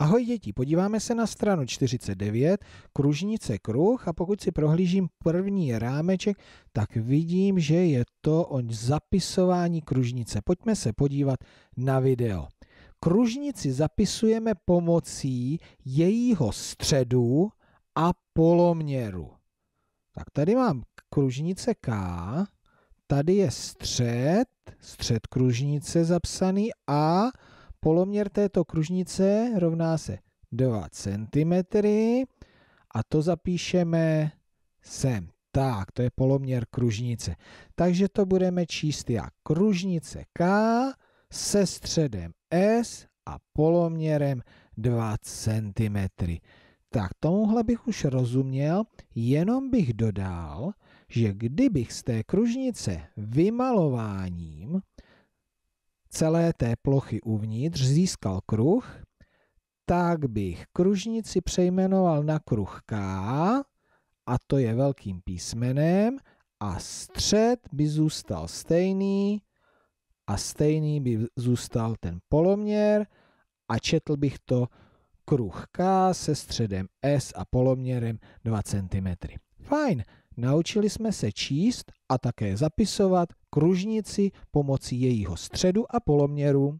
Ahoj děti, podíváme se na stranu 49, kružnice kruh a pokud si prohlížím první rámeček, tak vidím, že je to o zapisování kružnice. Pojďme se podívat na video. Kružnici zapisujeme pomocí jejího středu a poloměru. Tak tady mám kružnice K, tady je střed, střed kružnice zapsaný a poloměr této kružnice rovná se 2 cm a to zapíšeme sem. Tak, to je poloměr kružnice. Takže to budeme číst jak kružnice K se středem S a poloměrem 2 cm. Tak tomuhle bych už rozuměl, jenom bych dodal, že kdybych z té kružnice vymalování celé té plochy uvnitř získal kruh, tak bych kružnici přejmenoval na kruh K, a to je velkým písmenem, a střed by zůstal stejný, a stejný by zůstal ten poloměr, a četl bych to kruh K se středem S a poloměrem 2 cm. Fajn, naučili jsme se číst a také zapisovat kružnici pomocí jejího středu a poloměru.